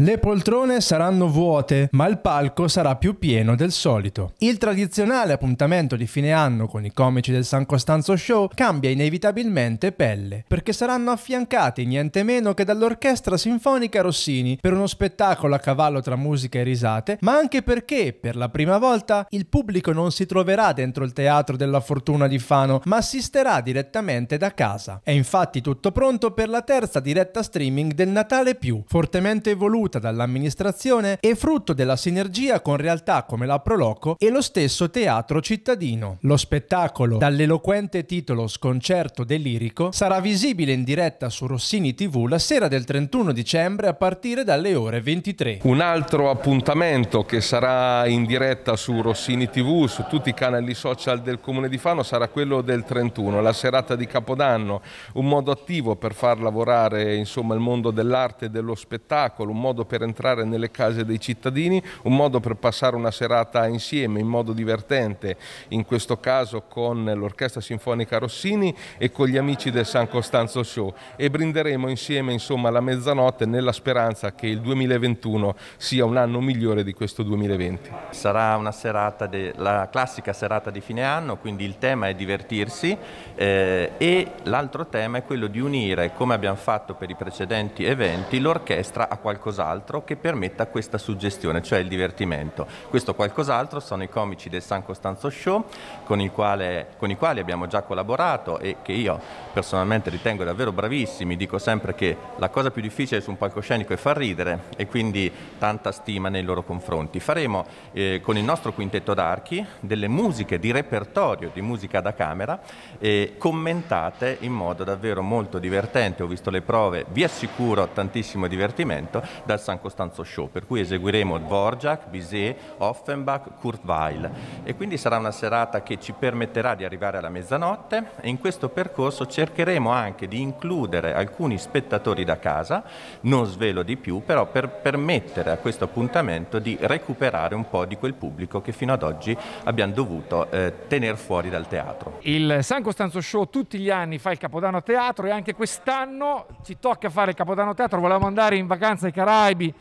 Le poltrone saranno vuote, ma il palco sarà più pieno del solito. Il tradizionale appuntamento di fine anno con i comici del San Costanzo Show cambia inevitabilmente pelle, perché saranno affiancati niente meno che dall'Orchestra Sinfonica Rossini per uno spettacolo a cavallo tra musica e risate, ma anche perché, per la prima volta, il pubblico non si troverà dentro il Teatro della Fortuna di Fano, ma assisterà direttamente da casa. È infatti tutto pronto per la terza diretta streaming del Natale più, fortemente evoluto voluta dall'amministrazione e frutto della sinergia con realtà come la Proloco e lo stesso teatro cittadino. Lo spettacolo, dall'eloquente titolo Sconcerto delirico, sarà visibile in diretta su Rossini TV la sera del 31 dicembre a partire dalle ore 23. Un altro appuntamento che sarà in diretta su Rossini TV, su tutti i canali social del Comune di Fano, sarà quello del 31, la serata di Capodanno, un modo attivo per far lavorare insomma, il mondo dell'arte e dello spettacolo, un modo modo per entrare nelle case dei cittadini, un modo per passare una serata insieme in modo divertente, in questo caso con l'Orchestra Sinfonica Rossini e con gli amici del San Costanzo Show e brinderemo insieme insomma la mezzanotte nella speranza che il 2021 sia un anno migliore di questo 2020. Sarà una serata, de, la classica serata di fine anno, quindi il tema è divertirsi eh, e l'altro tema è quello di unire, come abbiamo fatto per i precedenti eventi, l'orchestra a qualcosa qualcos'altro che permetta questa suggestione, cioè il divertimento. Questo qualcos'altro sono i comici del San Costanzo Show con, quale, con i quali abbiamo già collaborato e che io personalmente ritengo davvero bravissimi. Dico sempre che la cosa più difficile su un palcoscenico è far ridere e quindi tanta stima nei loro confronti. Faremo eh, con il nostro quintetto d'archi delle musiche di repertorio di musica da camera eh, commentate in modo davvero molto divertente. Ho visto le prove, vi assicuro tantissimo divertimento dal San Costanzo Show, per cui eseguiremo Dvorak, Bizet, Offenbach, Kurt Weil. e quindi sarà una serata che ci permetterà di arrivare alla mezzanotte e in questo percorso cercheremo anche di includere alcuni spettatori da casa, non svelo di più, però per permettere a questo appuntamento di recuperare un po' di quel pubblico che fino ad oggi abbiamo dovuto eh, tenere fuori dal teatro. Il San Costanzo Show tutti gli anni fa il Capodanno Teatro e anche quest'anno ci tocca fare il Capodanno Teatro, volevamo andare in vacanza ai Caraibi Caraibi,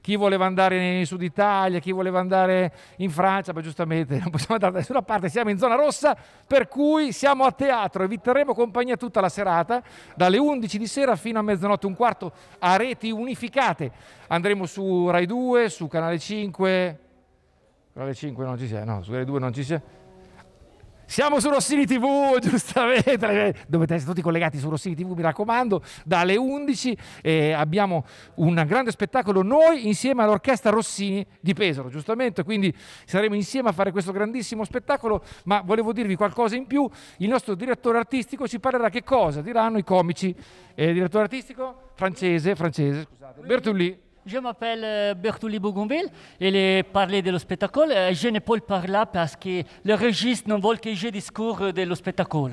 chi voleva andare in Sud Italia, chi voleva andare in Francia, ma giustamente non possiamo andare da nessuna parte, siamo in zona rossa, per cui siamo a teatro e vi terremo compagnia tutta la serata, dalle 11 di sera fino a mezzanotte, un quarto a reti unificate. Andremo su Rai 2, su Canale 5, Canale 5 non ci sia, no, su Rai 2 non ci sia siamo su Rossini TV, giustamente, dovete essere tutti collegati su Rossini TV, mi raccomando, dalle 11 eh, abbiamo un grande spettacolo noi insieme all'Orchestra Rossini di Pesaro, giustamente, quindi saremo insieme a fare questo grandissimo spettacolo, ma volevo dirvi qualcosa in più, il nostro direttore artistico ci parlerà che cosa diranno i comici, eh, direttore artistico francese, francese, scusate, Bertolli. Je m'appelle euh, Bertouli Bougonville. et les parler de spectacle. Euh, je ne peux pas parler parce que le registre ne veut que je discours euh, de spectacle.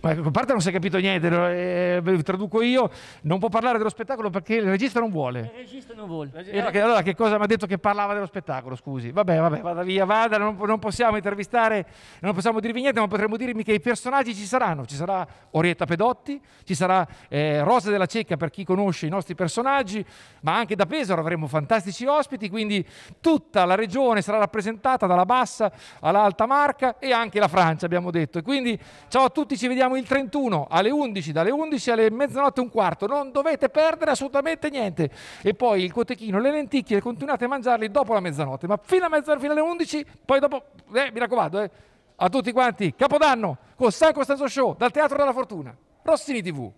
Ma a parte non si è capito niente, eh, ve lo traduco io, non può parlare dello spettacolo perché il regista non vuole. Il regista non vuole. Eh. Allora che cosa mi ha detto che parlava dello spettacolo, scusi? Vabbè, vabbè, vada via, vada, non, non, possiamo intervistare, non possiamo dirvi niente, ma potremmo dirmi che i personaggi ci saranno. Ci sarà Orietta Pedotti, ci sarà eh, Rosa della Cecca per chi conosce i nostri personaggi, ma anche da Pesaro avremo fantastici ospiti, quindi tutta la regione sarà rappresentata dalla bassa all'alta marca e anche la Francia, abbiamo detto. E quindi ciao a tutti, ci vediamo il 31 alle 11, dalle 11 alle mezzanotte e un quarto, non dovete perdere assolutamente niente. E poi il cotechino, le lenticchie, continuate a mangiarli dopo la mezzanotte, ma fino a mezzanotte, fino alle 11, poi dopo, eh, mi raccomando, eh, a tutti quanti, Capodanno, con San Costanzo Show, dal Teatro della Fortuna, Rossini TV.